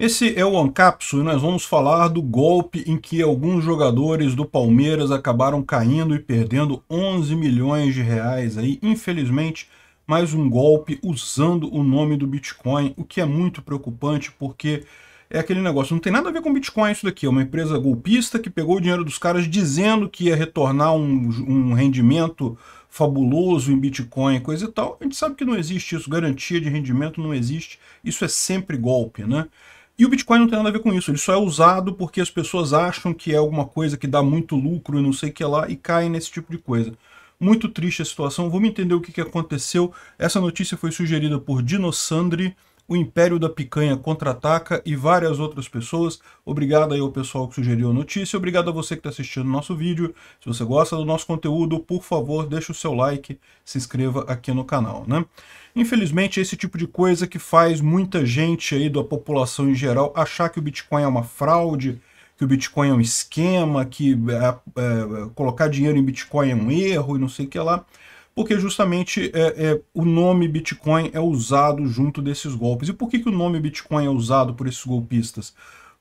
Esse é o Ancapso e nós vamos falar do golpe em que alguns jogadores do Palmeiras acabaram caindo e perdendo 11 milhões de reais aí, infelizmente, mais um golpe usando o nome do Bitcoin, o que é muito preocupante porque é aquele negócio, não tem nada a ver com Bitcoin isso daqui, é uma empresa golpista que pegou o dinheiro dos caras dizendo que ia retornar um, um rendimento fabuloso em Bitcoin, e coisa e tal. A gente sabe que não existe isso, garantia de rendimento não existe, isso é sempre golpe, né? E o Bitcoin não tem nada a ver com isso, ele só é usado porque as pessoas acham que é alguma coisa que dá muito lucro e não sei o que lá e caem nesse tipo de coisa. Muito triste a situação, vamos entender o que, aconteceu. Essa notícia foi sugerida por Dinossandre, o Império da Picanha Contra-Ataca e várias outras pessoas. Obrigado aí ao pessoal que sugeriu a notícia. Obrigado a você que está assistindo o nosso vídeo. Se você gosta do nosso conteúdo, por favor, deixe o seu like, se inscreva aqui no canal, né? Infelizmente, esse tipo de coisa que faz muita gente aí da população em geral achar que o Bitcoin é uma fraude, que o Bitcoin é um esquema, que é, é, colocar dinheiro em Bitcoin é um erro e não sei o que lá porque justamente é, é, o nome Bitcoin é usado junto desses golpes. E por que, que o nome Bitcoin é usado por esses golpistas?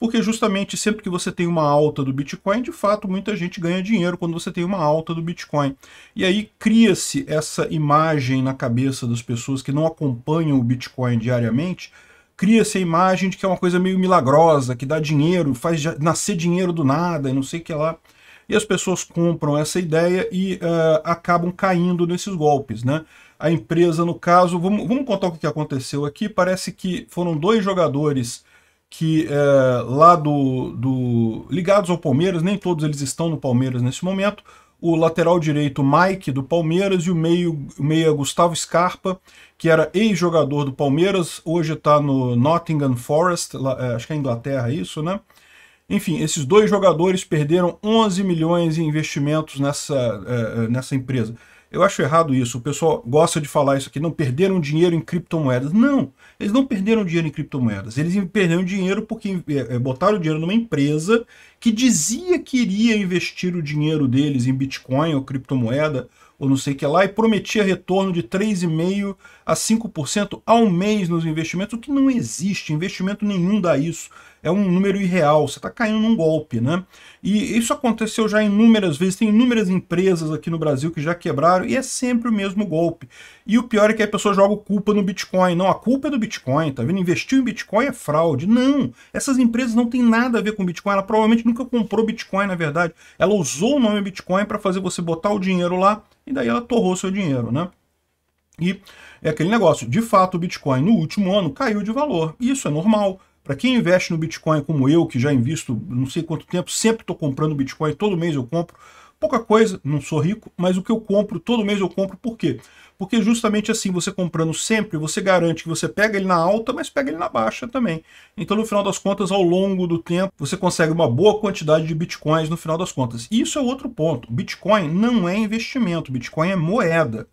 Porque justamente sempre que você tem uma alta do Bitcoin, de fato, muita gente ganha dinheiro quando você tem uma alta do Bitcoin. E aí cria-se essa imagem na cabeça das pessoas que não acompanham o Bitcoin diariamente, cria-se a imagem de que é uma coisa meio milagrosa, que dá dinheiro, faz nascer dinheiro do nada e não sei o que lá e as pessoas compram essa ideia e uh, acabam caindo nesses golpes, né? A empresa, no caso, vamos, vamos contar o que aconteceu aqui, parece que foram dois jogadores que eh, lá do, do... ligados ao Palmeiras, nem todos eles estão no Palmeiras nesse momento, o lateral direito Mike do Palmeiras e o meio meia Gustavo Scarpa, que era ex-jogador do Palmeiras, hoje está no Nottingham Forest, lá, eh, acho que é Inglaterra isso, né? Enfim, esses dois jogadores perderam 11 milhões em investimentos nessa, é, é, nessa empresa. Eu acho errado isso. O pessoal gosta de falar isso aqui. Não perderam dinheiro em criptomoedas. Não, eles não perderam dinheiro em criptomoedas. Eles perderam dinheiro porque é, botaram dinheiro numa empresa que dizia que iria investir o dinheiro deles em Bitcoin ou criptomoeda ou não sei o que lá e prometia retorno de 3,5% a 5% ao mês nos investimentos, o que não existe. Investimento nenhum dá isso é um número irreal, você está caindo num golpe, né? E isso aconteceu já inúmeras vezes, tem inúmeras empresas aqui no Brasil que já quebraram e é sempre o mesmo golpe. E o pior é que a pessoa joga culpa no Bitcoin. Não, a culpa é do Bitcoin, tá vendo? Investiu em Bitcoin é fraude. Não, essas empresas não têm nada a ver com Bitcoin, ela provavelmente nunca comprou Bitcoin, na verdade. Ela usou o nome Bitcoin para fazer você botar o dinheiro lá e daí ela torrou seu dinheiro, né? E é aquele negócio, de fato o Bitcoin no último ano caiu de valor, isso é normal. Para quem investe no Bitcoin como eu, que já invisto não sei quanto tempo, sempre estou comprando Bitcoin, todo mês eu compro. Pouca coisa, não sou rico, mas o que eu compro, todo mês eu compro, por quê? Porque justamente assim, você comprando sempre, você garante que você pega ele na alta, mas pega ele na baixa também. Então, no final das contas, ao longo do tempo, você consegue uma boa quantidade de bitcoins no final das contas. e Isso é outro ponto. Bitcoin não é investimento, Bitcoin é moeda.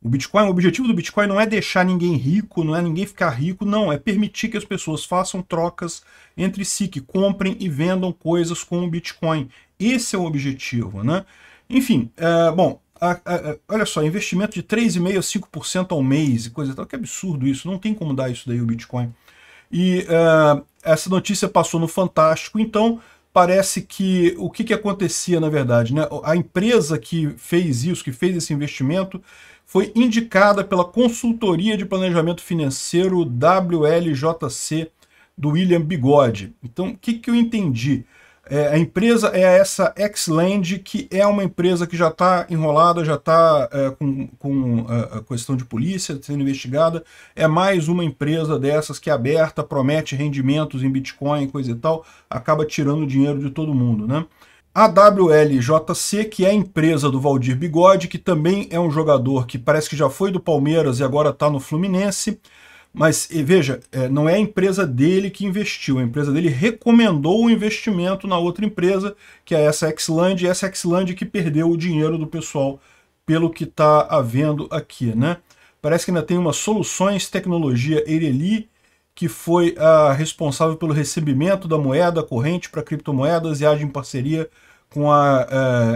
O Bitcoin, o objetivo do Bitcoin não é deixar ninguém rico, não é ninguém ficar rico, não, é permitir que as pessoas façam trocas entre si, que comprem e vendam coisas com o Bitcoin. Esse é o objetivo, né? Enfim, é, bom, a, a, a, olha só, investimento de 3,5% a 5% ao mês e coisa e tal, que absurdo isso, não tem como dar isso daí o Bitcoin. E uh, essa notícia passou no Fantástico, então parece que o que, que acontecia, na verdade? Né? A empresa que fez isso, que fez esse investimento, foi indicada pela consultoria de planejamento financeiro WLJC do William Bigode. Então, o que, que eu entendi? É, a empresa é essa Xland, que é uma empresa que já está enrolada, já está é, com, com é, a questão de polícia sendo investigada. É mais uma empresa dessas que é aberta, promete rendimentos em Bitcoin, coisa e tal, acaba tirando dinheiro de todo mundo, né? A WLJC, que é a empresa do Valdir Bigode, que também é um jogador que parece que já foi do Palmeiras e agora está no Fluminense. Mas veja, é, não é a empresa dele que investiu, a empresa dele recomendou o investimento na outra empresa, que é essa Exland, e essa Exland que perdeu o dinheiro do pessoal, pelo que está havendo aqui, né? Parece que ainda tem uma Soluções Tecnologia Eireli, que foi a responsável pelo recebimento da moeda corrente para criptomoedas e age em parceria com a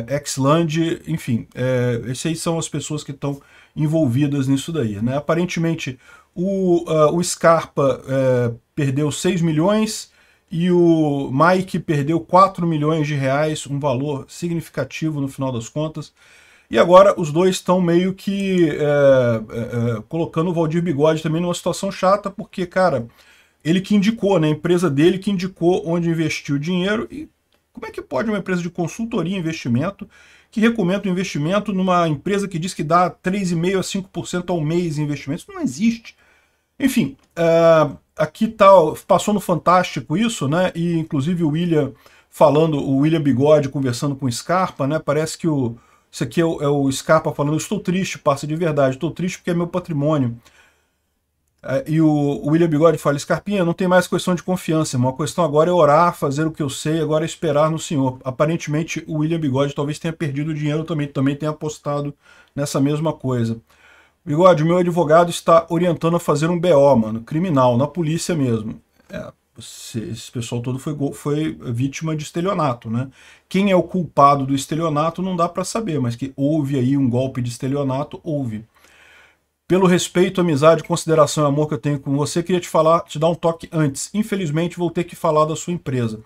é, Exland, enfim, é, essas são as pessoas que estão envolvidas nisso daí. Né? Aparentemente, o, uh, o Scarpa uh, perdeu 6 milhões e o Mike perdeu 4 milhões de reais, um valor significativo no final das contas. E agora os dois estão meio que uh, uh, uh, colocando o Valdir Bigode também numa situação chata, porque, cara, ele que indicou, né? A empresa dele que indicou onde investir o dinheiro. E como é que pode uma empresa de consultoria e investimento que recomenda o investimento numa empresa que diz que dá 3,5% a 5% ao mês em investimentos? Isso não existe. Enfim, uh, aqui tal, tá, passou no Fantástico isso, né? E inclusive o William falando, o William Bigode conversando com o Scarpa, né? Parece que o. Isso aqui é o, é o Scarpa falando, estou triste, parça, de verdade, estou triste porque é meu patrimônio. É, e o, o William Bigode fala, Scarpinha, não tem mais questão de confiança, irmão. A questão agora é orar, fazer o que eu sei, agora é esperar no Senhor. Aparentemente, o William Bigode talvez tenha perdido o dinheiro também, também tenha apostado nessa mesma coisa. Bigode, meu advogado está orientando a fazer um BO, mano, criminal, na polícia mesmo. É, esse pessoal todo foi, foi vítima de estelionato, né? Quem é o culpado do estelionato não dá para saber, mas que houve aí um golpe de estelionato, houve. Pelo respeito, amizade, consideração e amor que eu tenho com você, queria te falar, te dar um toque antes. Infelizmente, vou ter que falar da sua empresa.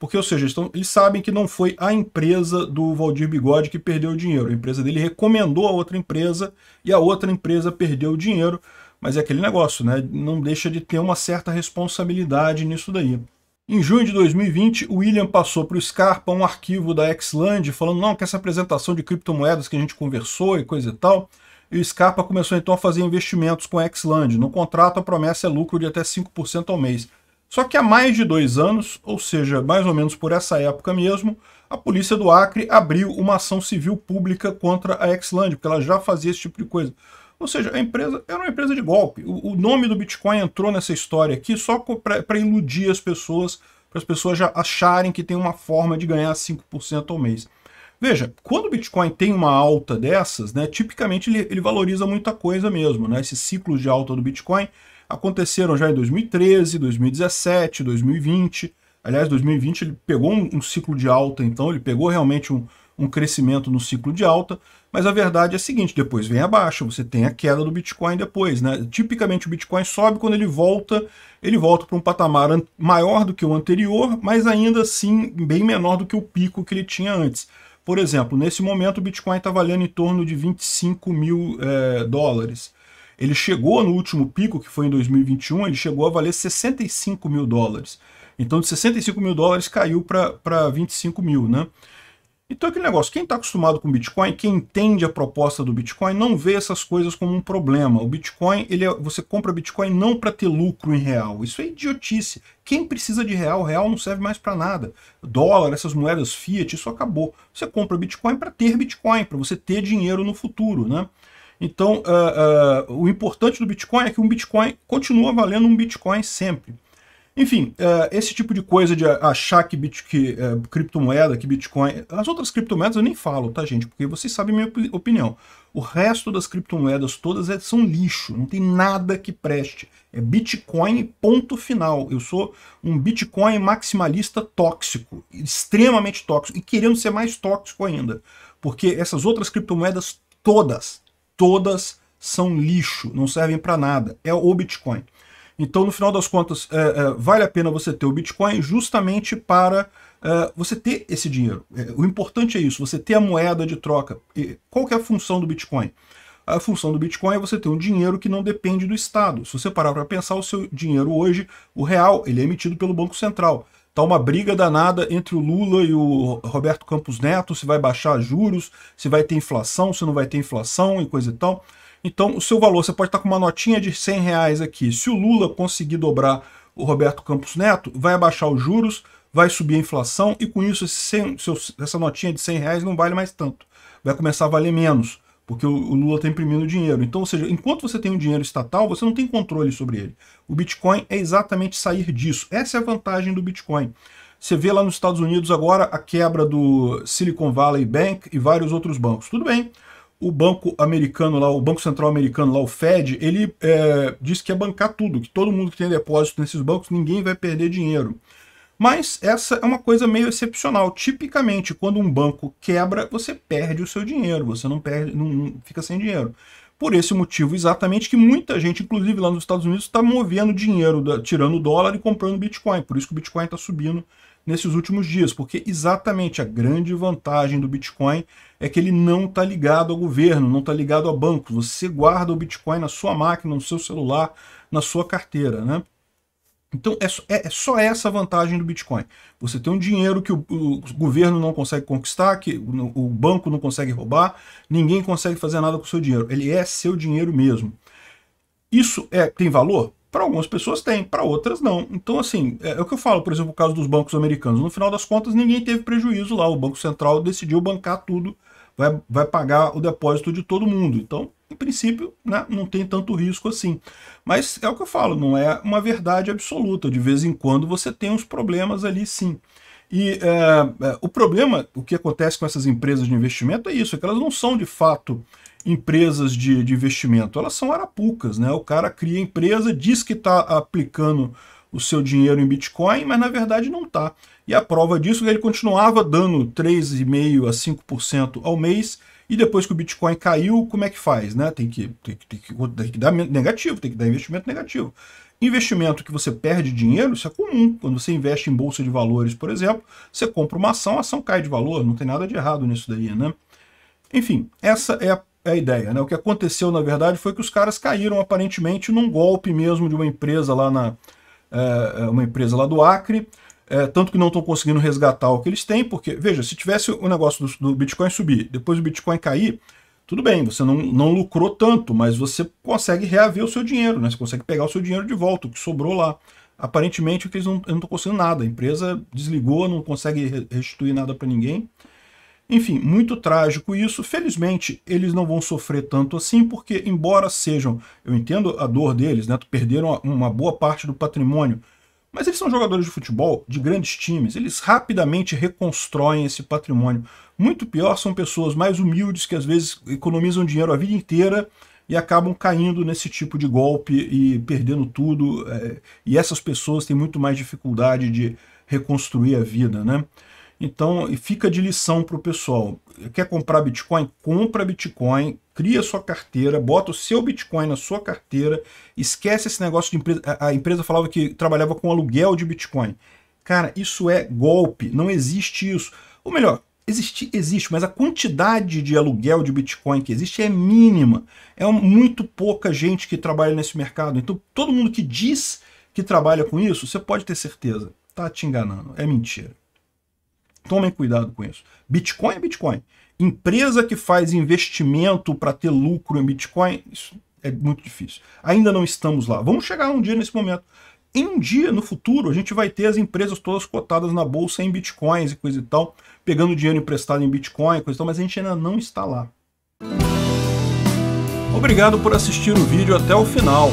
Porque, ou seja, então, eles sabem que não foi a empresa do Valdir Bigode que perdeu o dinheiro. A empresa dele recomendou a outra empresa e a outra empresa perdeu o dinheiro. Mas é aquele negócio, né? Não deixa de ter uma certa responsabilidade nisso daí. Em junho de 2020, o William passou para o Scarpa um arquivo da Xland falando não que essa apresentação de criptomoedas que a gente conversou e coisa e tal. E o Scarpa começou então a fazer investimentos com a Xland. No contrato, a promessa é lucro de até 5% ao mês. Só que há mais de dois anos, ou seja, mais ou menos por essa época mesmo, a polícia do Acre abriu uma ação civil pública contra a Exland, porque ela já fazia esse tipo de coisa. Ou seja, a empresa era uma empresa de golpe. O, o nome do Bitcoin entrou nessa história aqui só para iludir as pessoas, para as pessoas já acharem que tem uma forma de ganhar 5% ao mês. Veja, quando o Bitcoin tem uma alta dessas, né, tipicamente ele, ele valoriza muita coisa mesmo. Né, esses ciclos de alta do Bitcoin aconteceram já em 2013, 2017, 2020. Aliás, 2020 ele pegou um, um ciclo de alta, então ele pegou realmente um, um crescimento no ciclo de alta, mas a verdade é a seguinte, depois vem a baixa, você tem a queda do Bitcoin depois, né? Tipicamente o Bitcoin sobe quando ele volta, ele volta para um patamar maior do que o anterior, mas ainda assim bem menor do que o pico que ele tinha antes. Por exemplo, nesse momento o Bitcoin está valendo em torno de 25 mil é, dólares. Ele chegou no último pico, que foi em 2021, ele chegou a valer 65 mil dólares. Então de 65 mil dólares caiu para 25 mil, né? Então aquele negócio, quem está acostumado com Bitcoin, quem entende a proposta do Bitcoin, não vê essas coisas como um problema. O Bitcoin, ele é, você compra Bitcoin não para ter lucro em real. Isso é idiotice. Quem precisa de real, real não serve mais para nada. Dólar, essas moedas fiat, isso acabou. Você compra Bitcoin para ter Bitcoin, para você ter dinheiro no futuro, né? Então, uh, uh, o importante do Bitcoin é que um Bitcoin continua valendo um Bitcoin sempre. Enfim, uh, esse tipo de coisa de achar que, bit, que eh, criptomoeda, que Bitcoin... As outras criptomoedas eu nem falo, tá, gente? Porque vocês sabem minha opinião. O resto das criptomoedas todas é, são lixo. Não tem nada que preste. É Bitcoin ponto final. Eu sou um Bitcoin maximalista tóxico. Extremamente tóxico. E querendo ser mais tóxico ainda. Porque essas outras criptomoedas todas todas são lixo, não servem para nada. É o Bitcoin. Então, no final das contas, é, é, vale a pena você ter o Bitcoin justamente para é, você ter esse dinheiro. É, o importante é isso, você ter a moeda de troca. E qual que é a função do Bitcoin? A função do Bitcoin é você ter um dinheiro que não depende do Estado. Se você parar para pensar, o seu dinheiro hoje, o real, ele é emitido pelo Banco Central. Tá uma briga danada entre o Lula e o Roberto Campos Neto, se vai baixar juros, se vai ter inflação, se não vai ter inflação e coisa e tal. Então, o seu valor, você pode estar com uma notinha de 100 reais aqui. Se o Lula conseguir dobrar o Roberto Campos Neto, vai abaixar os juros, vai subir a inflação e com isso 100, seu, essa notinha de 100 reais não vale mais tanto. Vai começar a valer menos porque o, Lula está imprimindo dinheiro. Então, ou seja, enquanto você tem um dinheiro estatal, você não tem controle sobre ele. O Bitcoin é exatamente sair disso. Essa é a vantagem do Bitcoin. Você vê lá nos Estados Unidos agora a quebra do Silicon Valley Bank e vários outros bancos. Tudo bem. O banco americano lá, o Banco Central americano lá, o Fed, ele é, que é bancar tudo, que todo mundo que tem depósito nesses bancos, ninguém vai perder dinheiro. Mas essa é uma coisa meio excepcional. Tipicamente, quando um banco quebra, você perde o seu dinheiro, você não perde, não fica sem dinheiro. Por esse motivo, exatamente, que muita gente, inclusive lá nos Estados Unidos, está movendo dinheiro, da, tirando dólar e comprando Bitcoin. Por isso que o Bitcoin está subindo nesses últimos dias, porque exatamente a grande vantagem do Bitcoin é que ele não está ligado ao governo, não está ligado a bancos. Você guarda o Bitcoin na sua máquina, no seu celular, na sua carteira, né? Então é, é, é, só essa vantagem do Bitcoin. Você tem um dinheiro que o, o governo não consegue conquistar, que o, o, banco não consegue roubar, ninguém consegue fazer nada com o seu dinheiro. Ele é seu dinheiro mesmo. Isso é tem valor? Para algumas pessoas tem, para outras não. Então, assim, é, é, o que eu falo, por exemplo, o caso dos bancos americanos. No final das contas, ninguém teve prejuízo lá. O Banco Central decidiu bancar tudo vai, vai pagar o depósito de todo mundo. Então, em princípio, né, não tem tanto risco assim. Mas é o que eu falo, não é uma verdade absoluta. De vez em quando você tem uns problemas ali sim. E é, é o problema, o que acontece com essas empresas de investimento é isso, é que elas não são de fato empresas de, de investimento, elas são arapucas, né? O cara cria empresa, diz que está aplicando o seu dinheiro em Bitcoin, mas na verdade não está. E a prova disso é que ele continuava dando 3,5% a 5% ao mês, e depois que o Bitcoin caiu, como é que faz? Né? Tem, que, tem, que, tem, que, tem que dar negativo, tem que dar investimento negativo. Investimento que você perde dinheiro, isso é comum. Quando você investe em bolsa de valores, por exemplo, você compra uma ação, a ação cai de valor, não tem nada de errado nisso daí, né? Enfim, essa é a é a ideia, né? O que aconteceu, na verdade, foi que os caras caíram aparentemente num golpe mesmo de uma empresa lá na, é, é, uma empresa lá do Acre, é, tanto que não estão conseguindo resgatar o que eles têm, porque, veja, se tivesse o negócio do, do Bitcoin subir, depois o Bitcoin cair, tudo bem, você não, não lucrou tanto, mas você consegue reaver o seu dinheiro, né? Você consegue pegar o seu dinheiro de volta, o que sobrou lá. Aparentemente, o que eles não estão conseguindo nada. A empresa desligou, não consegue restituir nada para ninguém. Enfim, muito trágico isso. Felizmente, eles não vão sofrer tanto assim, porque embora sejam, eu entendo a dor deles, né? Perderam uma boa parte do patrimônio, mas eles são jogadores de futebol de grandes times, eles rapidamente reconstroem esse patrimônio. Muito pior são pessoas mais humildes que às vezes economizam dinheiro a vida inteira e acabam caindo nesse tipo de golpe e perdendo tudo. Eh, e essas pessoas têm muito mais dificuldade de reconstruir a vida, né? Então fica de lição para o pessoal. Quer comprar Bitcoin? Compra Bitcoin, cria sua carteira, bota o seu Bitcoin na sua carteira, esquece esse negócio de empresa. A empresa falava que trabalhava com aluguel de Bitcoin. Cara, isso é golpe, não existe isso. Ou melhor, existe, existe, mas a quantidade de aluguel de Bitcoin que existe é mínima. É muito pouca gente que trabalha nesse mercado. Então, todo mundo que diz que trabalha com isso, você pode ter certeza, tá te enganando, é mentira. Tomem cuidado com isso. Bitcoin é Bitcoin. Empresa que faz investimento para ter lucro em Bitcoin, isso é muito difícil. Ainda não estamos lá. Vamos chegar um dia nesse momento. Em um dia, no futuro, a gente vai ter as empresas todas cotadas na bolsa em bitcoins e coisa e tal, pegando dinheiro emprestado em bitcoin e coisa e tal, mas a gente ainda não está lá. Obrigado por assistir o vídeo até o final.